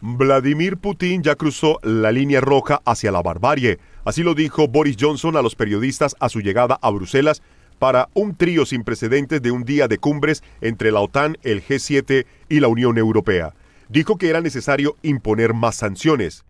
Vladimir Putin ya cruzó la línea roja hacia la barbarie. Así lo dijo Boris Johnson a los periodistas a su llegada a Bruselas para un trío sin precedentes de un día de cumbres entre la OTAN, el G7 y la Unión Europea. Dijo que era necesario imponer más sanciones.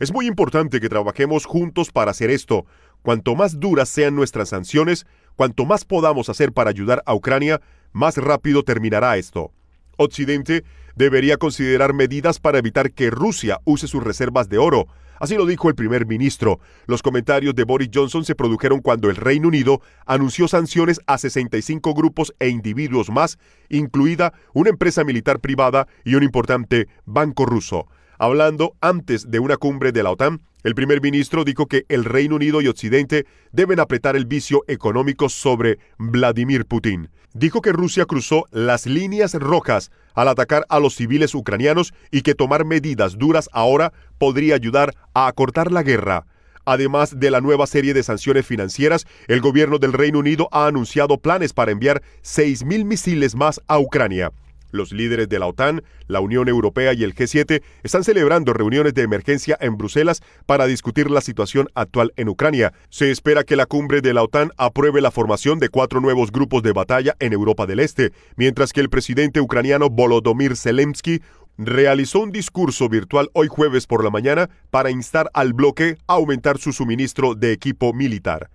Es muy importante que trabajemos juntos para hacer esto. Cuanto más duras sean nuestras sanciones, cuanto más podamos hacer para ayudar a Ucrania, más rápido terminará esto. Occidente debería considerar medidas para evitar que Rusia use sus reservas de oro. Así lo dijo el primer ministro. Los comentarios de Boris Johnson se produjeron cuando el Reino Unido anunció sanciones a 65 grupos e individuos más, incluida una empresa militar privada y un importante banco ruso. Hablando antes de una cumbre de la OTAN, el primer ministro dijo que el Reino Unido y Occidente deben apretar el vicio económico sobre Vladimir Putin. Dijo que Rusia cruzó las líneas rojas al atacar a los civiles ucranianos y que tomar medidas duras ahora podría ayudar a acortar la guerra. Además de la nueva serie de sanciones financieras, el gobierno del Reino Unido ha anunciado planes para enviar 6.000 misiles más a Ucrania. Los líderes de la OTAN, la Unión Europea y el G7 están celebrando reuniones de emergencia en Bruselas para discutir la situación actual en Ucrania. Se espera que la cumbre de la OTAN apruebe la formación de cuatro nuevos grupos de batalla en Europa del Este, mientras que el presidente ucraniano Volodymyr Zelensky realizó un discurso virtual hoy jueves por la mañana para instar al bloque a aumentar su suministro de equipo militar.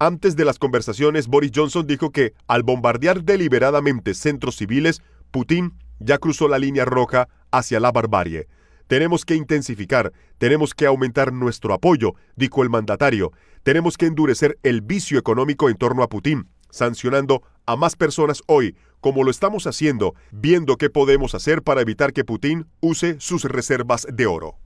Antes de las conversaciones, Boris Johnson dijo que al bombardear deliberadamente centros civiles, Putin ya cruzó la línea roja hacia la barbarie. Tenemos que intensificar, tenemos que aumentar nuestro apoyo, dijo el mandatario. Tenemos que endurecer el vicio económico en torno a Putin, sancionando a más personas hoy, como lo estamos haciendo, viendo qué podemos hacer para evitar que Putin use sus reservas de oro.